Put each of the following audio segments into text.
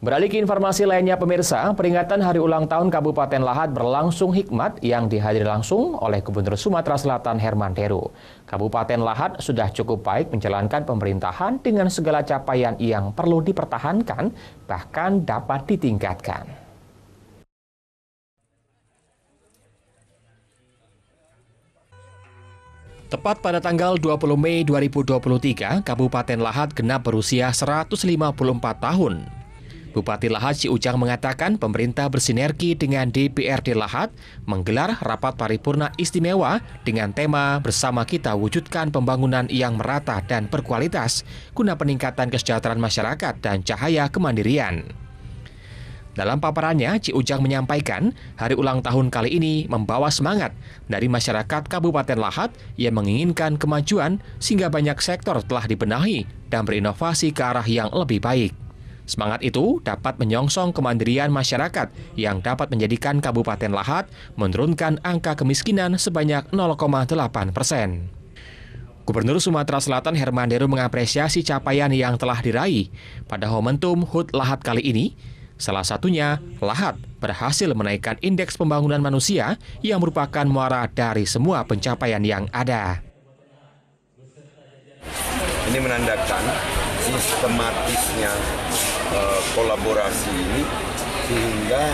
Beralih ke informasi lainnya pemirsa, peringatan hari ulang tahun Kabupaten Lahat berlangsung hikmat yang dihadiri langsung oleh Gubernur Sumatera Selatan Herman Heru. Kabupaten Lahat sudah cukup baik menjalankan pemerintahan dengan segala capaian yang perlu dipertahankan, bahkan dapat ditingkatkan. Tepat pada tanggal 20 Mei 2023, Kabupaten Lahat genap berusia 154 tahun Bupati Lahat Si Ujang mengatakan pemerintah bersinergi dengan DPRD Lahat menggelar rapat paripurna istimewa dengan tema bersama kita wujudkan pembangunan yang merata dan berkualitas guna peningkatan kesejahteraan masyarakat dan cahaya kemandirian. Dalam paparannya, Ci Ujang menyampaikan hari ulang tahun kali ini membawa semangat dari masyarakat Kabupaten Lahat yang menginginkan kemajuan sehingga banyak sektor telah dibenahi dan berinovasi ke arah yang lebih baik. Semangat itu dapat menyongsong kemandirian masyarakat yang dapat menjadikan Kabupaten Lahat menurunkan angka kemiskinan sebanyak 0,8 persen. Gubernur Sumatera Selatan Herman Deru mengapresiasi capaian yang telah diraih pada momentum HUT Lahat kali ini. Salah satunya, Lahat berhasil menaikkan indeks pembangunan manusia yang merupakan muara dari semua pencapaian yang ada. Ini menandakan sistematisnya uh, kolaborasi ini sehingga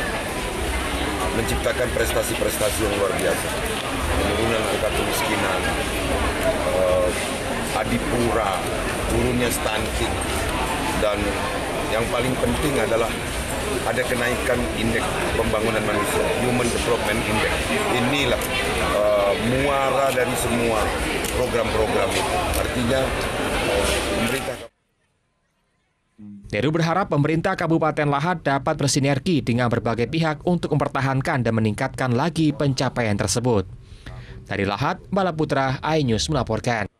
menciptakan prestasi-prestasi yang luar biasa penurunan tingkat kemiskinan uh, adipura turunnya stunting dan yang paling penting adalah ada kenaikan indeks pembangunan manusia, Human Development Index. Inilah uh, muara dari semua program-program itu. Artinya uh, pemerintah Deru berharap pemerintah Kabupaten Lahat dapat bersinergi dengan berbagai pihak untuk mempertahankan dan meningkatkan lagi pencapaian tersebut. Dari Lahat, Balaputra, iNews melaporkan.